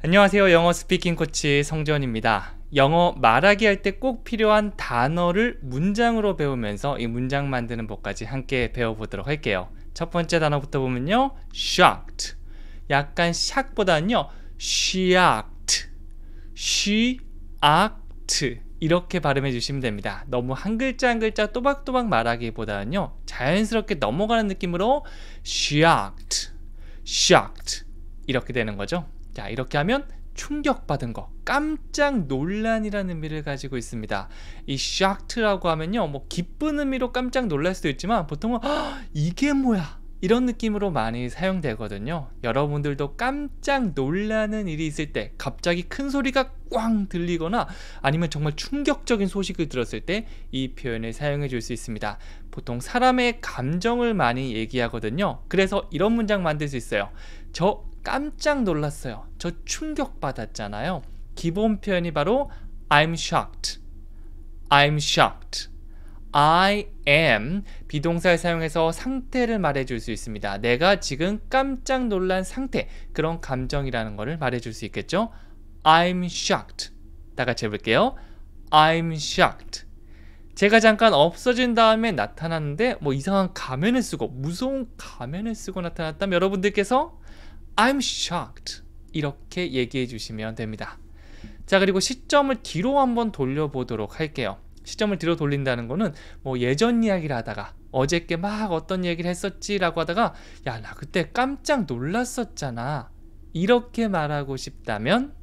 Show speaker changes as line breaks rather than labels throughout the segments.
안녕하세요. 영어 스피킹 코치 성재원입니다. 영어 말하기 할 때 꼭 필요한 단어를 문장으로 배우면서 이 문장 만드는 법까지 함께 배워보도록 할게요. 첫 번째 단어부터 보면요. shocked. 약간 샥보다는요. shocked. shocked. 이렇게 발음해 주시면 됩니다. 너무 한 글자 한 글자 또박또박 말하기보다는요. 자연스럽게 넘어가는 느낌으로 shocked. shocked. 이렇게 되는 거죠 자 이렇게 하면 충격받은 거 깜짝 놀란이라는 의미를 가지고 있습니다 이 shocked라고 하면요 뭐 기쁜 의미로 깜짝 놀랄 수도 있지만 보통은 이게 뭐야 이런 느낌으로 많이 사용되거든요 여러분들도 깜짝 놀라는 일이 있을 때 갑자기 큰 소리가 꽝 들리거나 아니면 정말 충격적인 소식을 들었을 때 이 표현을 사용해 줄 수 있습니다 보통 사람의 감정을 많이 얘기하거든요 그래서 이런 문장 만들 수 있어요 저 깜짝 놀랐어요 저 충격받았잖아요 기본 표현이 바로 I'm shocked I'm shocked I am 비동사를 사용해서 상태를 말해줄 수 있습니다 내가 지금 깜짝 놀란 상태 그런 감정이라는 것을 말해줄 수 있겠죠 I'm shocked 다 같이 해볼게요 I'm shocked 제가 잠깐 없어진 다음에 나타났는데 뭐 이상한 가면을 쓰고 무서운 가면을 쓰고 나타났다면 여러분들께서 I'm shocked 이렇게 얘기해 주시면 됩니다. 자 그리고 시점을 뒤로 한번 돌려보도록 할게요. 시점을 뒤로 돌린다는 거는 뭐 예전 이야기를 하다가 어저께 막 어떤 얘기를 했었지라고 하다가 야 나 그때 깜짝 놀랐었잖아 이렇게 말하고 싶다면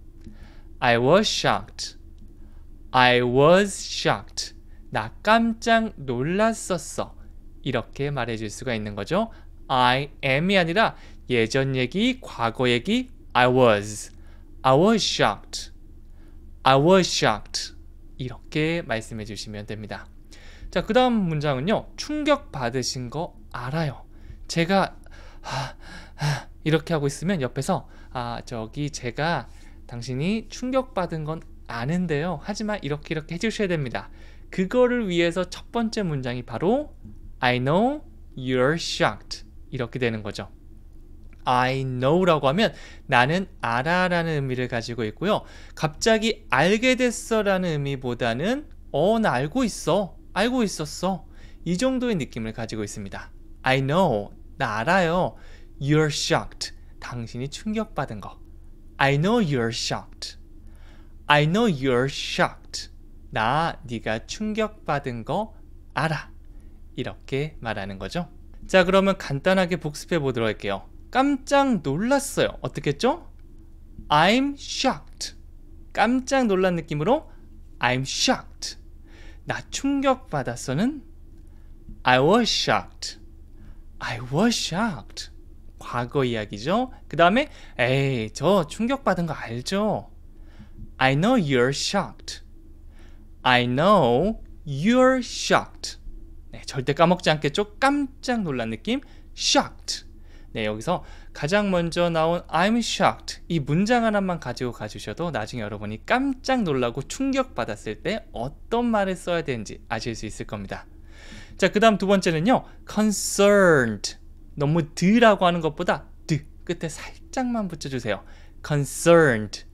I was shocked I was shocked 나 깜짝 놀랐었어. 이렇게 말해줄 수가 있는 거죠. I am이 아니라 예전 얘기, 과거 얘기 I was. I was shocked. I was shocked. 이렇게 말씀해 주시면 됩니다. 자, 그 다음 문장은요. 충격 받으신 거 알아요. 제가 하, 하, 이렇게 하고 있으면 옆에서 아, 저기 제가 당신이 충격받은 건 아는데요. 하지만 이렇게 이렇게 해주셔야 됩니다. 그거를 위해서 첫 번째 문장이 바로 I know you're shocked 이렇게 되는 거죠. I know라고 하면 나는 알아라는 의미를 가지고 있고요. 갑자기 알게 됐어라는 의미보다는 어, 나 알고 있어. 알고 있었어. 이 정도의 느낌을 가지고 있습니다. I know. 나 알아요. You're shocked. 당신이 충격받은 거. I know you're shocked. I know you're shocked. 나 네가 충격받은 거 알아 이렇게 말하는 거죠 자 그러면 간단하게 복습해 보도록 할게요 깜짝 놀랐어요 어떻게 했죠? I'm shocked 깜짝 놀란 느낌으로 I'm shocked 나 충격받았어는 I was shocked I was shocked 과거 이야기죠 그 다음에 에이 저 충격받은 거 알죠 I know you're shocked I know you're shocked. 네, 절대 까먹지 않겠죠? 깜짝 놀란 느낌. shocked. 네, 여기서 가장 먼저 나온 I'm shocked 이 문장 하나만 가지고 가주셔도 나중에 여러분이 깜짝 놀라고 충격받았을 때 어떤 말을 써야 되는지 아실 수 있을 겁니다. 자, 그 다음 두 번째는요. concerned. 너무 드라고 하는 것보다 드 끝에 살짝만 붙여주세요. concerned,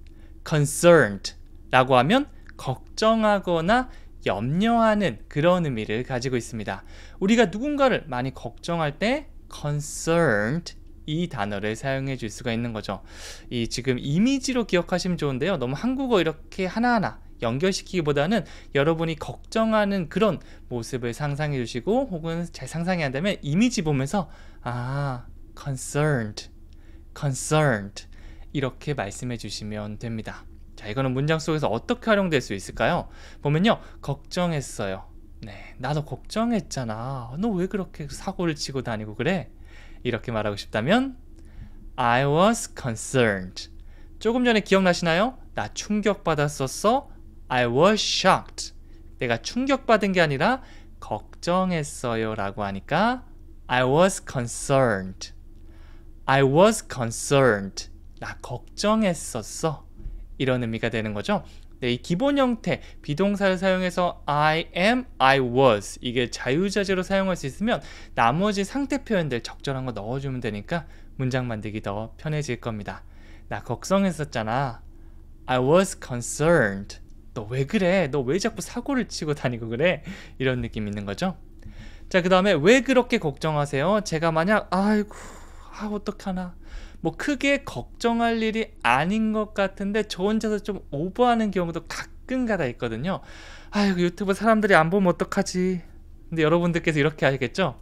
concerned 라고 하면 걱정하거나 염려하는 그런 의미를 가지고 있습니다. 우리가 누군가를 많이 걱정할 때 concerned 이 단어를 사용해 줄 수가 있는 거죠. 이 지금 이미지로 기억하시면 좋은데요. 너무 한국어 이렇게 하나하나 연결시키기보다는 여러분이 걱정하는 그런 모습을 상상해 주시고 혹은 잘 상상이 한다면 이미지 보면서 아, concerned, concerned 이렇게 말씀해 주시면 됩니다. 자, 이거는 문장 속에서 어떻게 활용될 수 있을까요? 보면요. 걱정했어요. 네, 나도 걱정했잖아. 너 왜 그렇게 사고를 치고 다니고 그래? 이렇게 말하고 싶다면 I was concerned. 조금 전에 기억나시나요? 나 충격받았었어. I was shocked. 내가 충격받은 게 아니라 걱정했어요 라고 하니까 I was concerned. I was concerned. 나 걱정했었어. 이런 의미가 되는 거죠. 네, 이 기본 형태 비동사를 사용해서 I am, I was 이게 자유자재로 사용할 수 있으면 나머지 상태 표현들 적절한 거 넣어주면 되니까 문장 만들기 더 편해질 겁니다. 나 걱정했었잖아. I was concerned. 너 왜 그래? 너 왜 자꾸 사고를 치고 다니고 그래? 이런 느낌 있는 거죠. 자, 그 다음에 왜 그렇게 걱정하세요? 제가 만약 아이고, 아 어떡하나. 뭐 크게 걱정할 일이 아닌 것 같은데 저 혼자서 좀 오버하는 경우도 가끔가다 있거든요 아유 유튜브 사람들이 안 보면 어떡하지 근데 여러분들께서 이렇게 하겠죠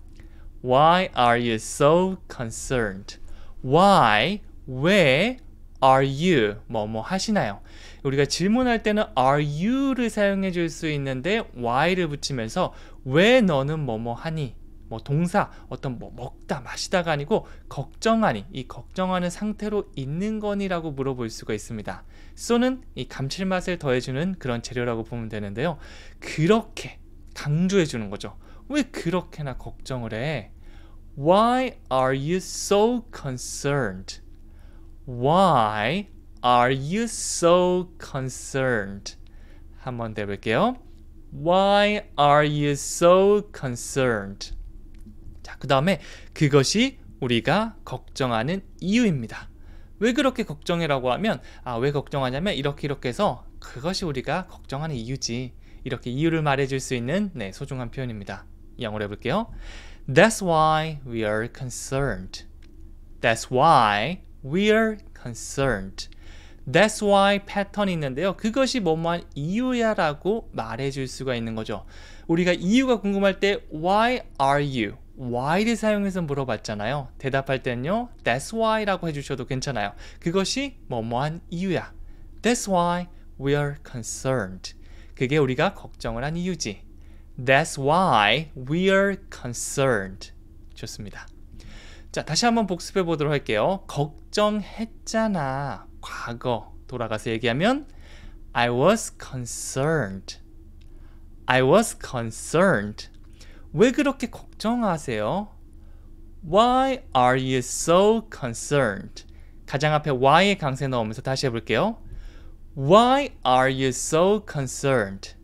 Why are you so concerned? Why? 왜? Are you? 뭐뭐 뭐 하시나요? 우리가 질문할 때는 Are you를 사용해 줄 수 있는데 Why를 붙이면서 왜 너는 뭐뭐 뭐 하니? 뭐 동사 어떤 뭐 먹다 마시다가 아니고 걱정하니 이 걱정하는 상태로 있는 건이라고 물어볼 수가 있습니다. 쏘는 이 감칠맛을 더해주는 그런 재료라고 보면 되는데요. 그렇게 강조해 주는 거죠. 왜 그렇게나 걱정을 해? Why are you so concerned? Why are you so concerned? 한번 더 해볼게요. Why are you so concerned? 자, 그 다음에 그것이 우리가 걱정하는 이유입니다. 왜 그렇게 걱정해라고 하면 아, 왜 걱정하냐면 이렇게 이렇게 해서 그것이 우리가 걱정하는 이유지. 이렇게 이유를 말해줄 수 있는 네, 소중한 표현입니다. 영어로 해볼게요. That's why we are concerned. That's why we are concerned. That's why 패턴이 있는데요. 그것이 뭐뭐한 이유야 라고 말해줄 수가 있는 거죠. 우리가 이유가 궁금할 때 why are you? why를 사용해서 물어봤잖아요. 대답할 때는요. That's why라고 해주셔도 괜찮아요. 그것이 뭐뭐한 이유야. That's why we're a concerned. 그게 우리가 걱정을 한 이유지. That's why we're a concerned. 좋습니다. 자, 다시 한번 복습해 보도록 할게요. 걱정했잖아. 과거 돌아가서 얘기하면 I was concerned. I was concerned. 왜 그렇게 걱정하세요? Why are you so concerned? 가장 앞에 why의 강세 넣으면서 다시 해볼게요. Why are you so concerned?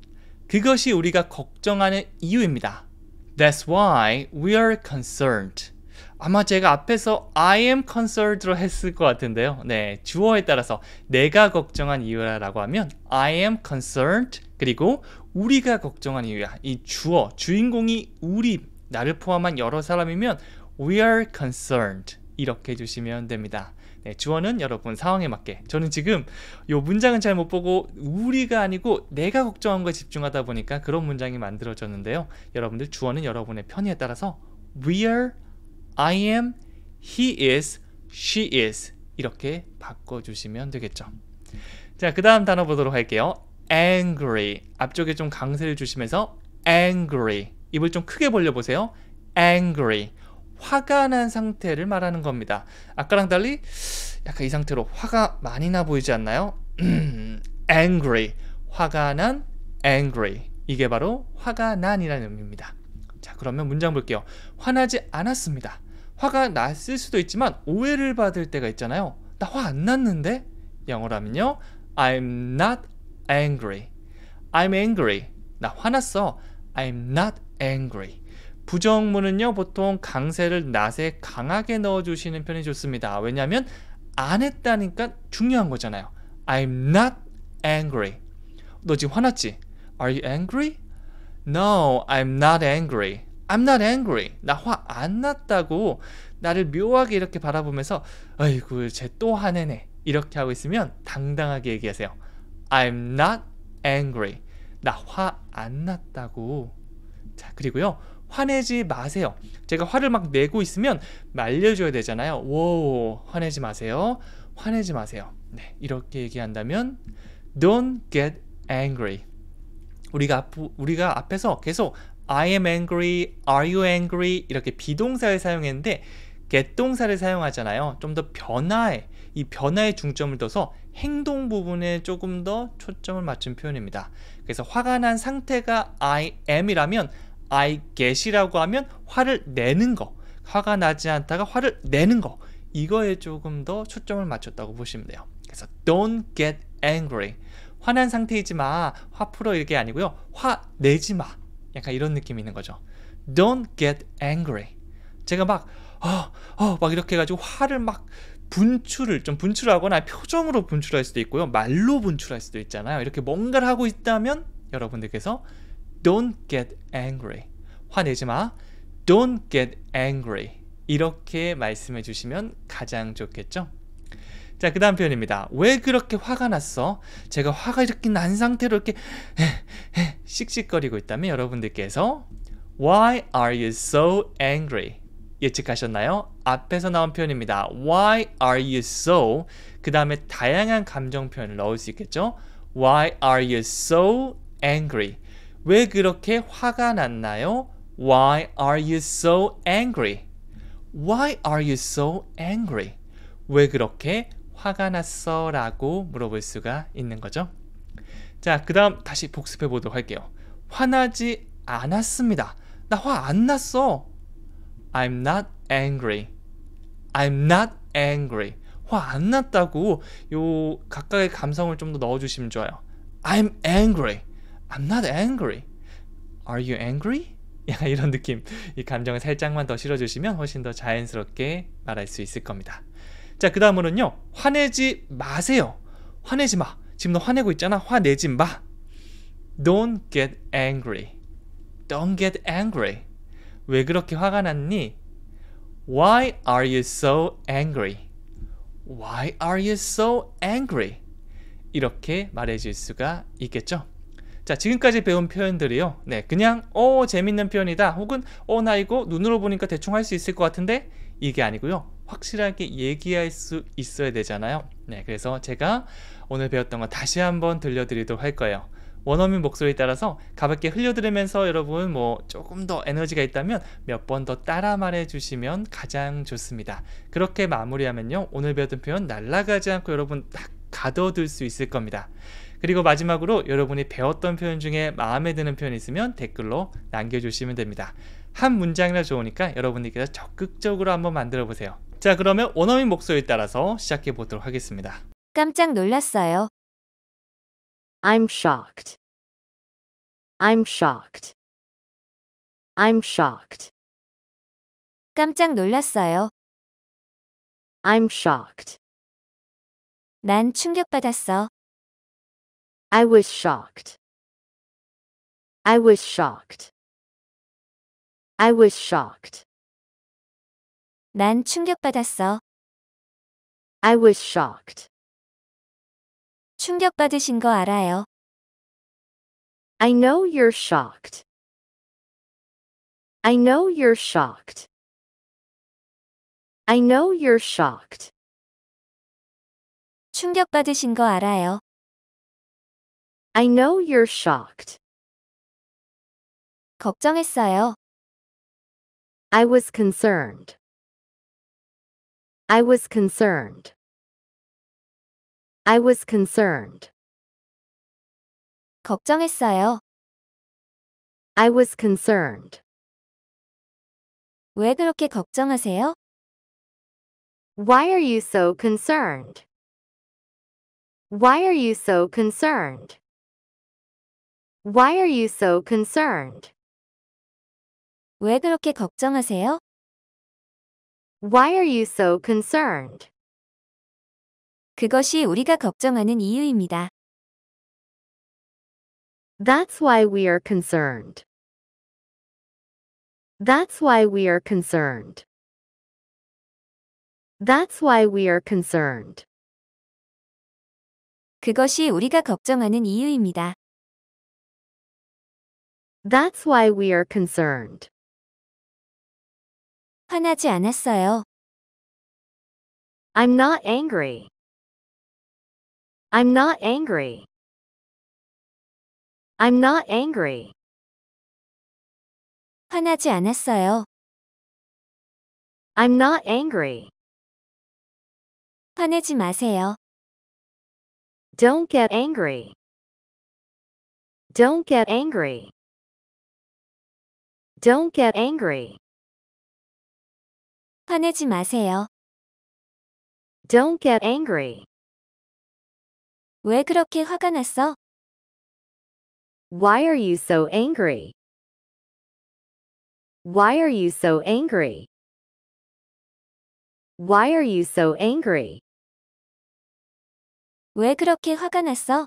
그것이 우리가 걱정하는 이유입니다. That's why we are concerned. 아마 제가 앞에서 I am concerned로 했을 것 같은데요. 네, 주어에 따라서 내가 걱정한 이유라고 하면 I am concerned 그리고 우리가 걱정한 이유야. 이 주어, 주인공이 우리, 나를 포함한 여러 사람이면 we are concerned 이렇게 해주시면 됩니다. 네, 주어는 여러분 상황에 맞게 저는 지금 이 문장은 잘 못 보고 우리가 아니고 내가 걱정한 거에 집중하다 보니까 그런 문장이 만들어졌는데요. 여러분들 주어는 여러분의 편의에 따라서 we are, I am, he is, she is 이렇게 바꿔주시면 되겠죠. 자, 그 다음 단어 보도록 할게요. angry 앞쪽에 좀 강세를 주시면서 angry 입을 좀 크게 벌려보세요 angry 화가 난 상태를 말하는 겁니다 아까랑 달리 약간 이 상태로 화가 많이 나 보이지 않나요? angry 화가 난 angry 이게 바로 화가 난이라는 의미입니다 자 그러면 문장 볼게요 화나지 않았습니다 화가 났을 수도 있지만 오해를 받을 때가 있잖아요 나 화 안 났는데 영어라면요 I'm not angry. I'm angry. 나 화났어. I'm not angry. 부정문은요 보통 강세를 낫에 강하게 넣어주시는 편이 좋습니다. 왜냐하면 안 했다니까 중요한 거잖아요. I'm not angry. 너 지금 화났지? Are you angry? No, I'm not angry. I'm not angry. 나 화 안 났다고 나를 묘하게 이렇게 바라보면서 아이고 쟤 또 화내네 이렇게 하고 있으면 당당하게 얘기하세요. I'm not angry. 나 화 안 났다고. 자, 그리고요. 화내지 마세요. 제가 화를 막 내고 있으면 말려줘야 되잖아요. 워 화내지 마세요. 화내지 마세요. 네, 이렇게 얘기한다면 Don't get angry. 우리가, 우리가 앞에서 계속 I am angry, are you angry 이렇게 비동사를 사용했는데 get 동사를 사용하잖아요. 좀 더 변화에, 이 변화에 중점을 둬서 행동 부분에 조금 더 초점을 맞춘 표현입니다. 그래서 화가 난 상태가 I am이라면 I get이라고 하면 화를 내는 거 화가 나지 않다가 화를 내는 거 이거에 조금 더 초점을 맞췄다고 보시면 돼요. 그래서 don't get angry 화난 상태이지 마화 풀어 이게 아니고요 화 내지 마 약간 이런 느낌이 있는 거죠. don't get angry 제가 막 어, 어, 막 이렇게 해가지고 화를 막 분출을 좀 분출하거나 표정으로 분출할 수도 있고요. 말로 분출할 수도 있잖아요. 이렇게 뭔가를 하고 있다면 여러분들께서 don't get angry. 화내지 마. don't get angry. 이렇게 말씀해 주시면 가장 좋겠죠? 자, 그 다음 표현입니다. 왜 그렇게 화가 났어? 제가 화가 이렇게 난 상태로 이렇게 씩씩거리고 있다면 여러분들께서 Why are you so angry? 예측하셨나요? 앞에서 나온 표현입니다. Why are you so? 그 다음에 다양한 감정 표현을 넣을 수 있겠죠? Why are you so angry? 왜 그렇게 화가 났나요? Why are you so angry? Why are you so angry? 왜 그렇게 화가 났어? 라고 물어볼 수가 있는 거죠. 자, 그 다음 다시 복습해 보도록 할게요. 화나지 않았습니다. 나 화 안 났어. I'm not angry. I'm not angry. 화 안 났다고 요 각각의 감성을 좀 더 넣어주시면 좋아요. I'm angry. I'm not angry. Are you angry? 약간 이런 느낌. 이 감정을 살짝만 더 실어주시면 훨씬 더 자연스럽게 말할 수 있을 겁니다. 자, 그 다음으로는요. 화내지 마세요. 화내지 마. 지금 너 화내고 있잖아. 화내지 마. Don't get angry. Don't get angry. 왜 그렇게 화가 났니? Why are you so angry? Why are you so angry? 이렇게 말해줄 수가 있겠죠. 자, 지금까지 배운 표현들이요. 네, 그냥 어 재밌는 표현이다. 혹은 어나 이거 눈으로 보니까 대충 할 수 있을 것 같은데 이게 아니고요. 확실하게 얘기할 수 있어야 되잖아요. 네, 그래서 제가 오늘 배웠던 거 다시 한번 들려드리도록 할 거예요. 원어민 목소리에 따라서 가볍게 흘려들으면서 여러분 뭐 조금 더 에너지가 있다면 몇 번 더 따라 말해주시면 가장 좋습니다. 그렇게 마무리하면요. 오늘 배웠던 표현 날라가지 않고 여러분 딱 가둬둘 수 있을 겁니다. 그리고 마지막으로 여러분이 배웠던 표현 중에 마음에 드는 표현이 있으면 댓글로 남겨주시면 됩니다. 한 문장이라 좋으니까 여러분들께서 적극적으로 한번 만들어 보세요. 자 그러면 원어민 목소리에 따라서 시작해 보도록 하겠습니다. 깜짝 놀랐어요.
I'm shocked. I'm shocked. I'm shocked. 깜짝 놀랐어요. I'm shocked. 난 충격받았어. I was shocked. I was shocked. I was shocked. 난 충격받았어. I was shocked. 충격받으신 거 알아요. I know you're shocked. I know you're shocked. I know you're shocked. 충격받으신 거 알아요. I know you're shocked. 걱정했어요. I was concerned. I was concerned. I was concerned. 걱정했어요. I was concerned. 왜 그렇게 걱정하세요? Why are you so concerned? Why are you so concerned? Why are you so concerned? 왜 그렇게 걱정하세요? Why are you so concerned? 그것이 우리가 걱정하는 이유입니다. That's why we are concerned. That's why we are concerned. That's why we are concerned. 그것이 우리가 걱정하는 이유입니다. That's why we are concerned. 화나지 않았어요. I'm not angry. I'm not angry. I'm not angry. 화나지 않았어요. I'm not angry. 화내지 마세요. Don't get angry. Don't get angry. Don't get angry. 화내지 마세요. Don't get angry. 왜 그렇게 화가 났어? Why are you so angry? Why are you so angry? Why are you so angry? 왜 그렇게 화가 났어?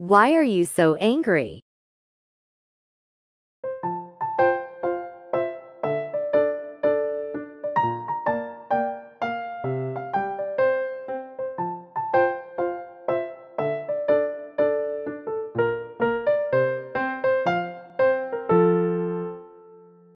Why are you so angry?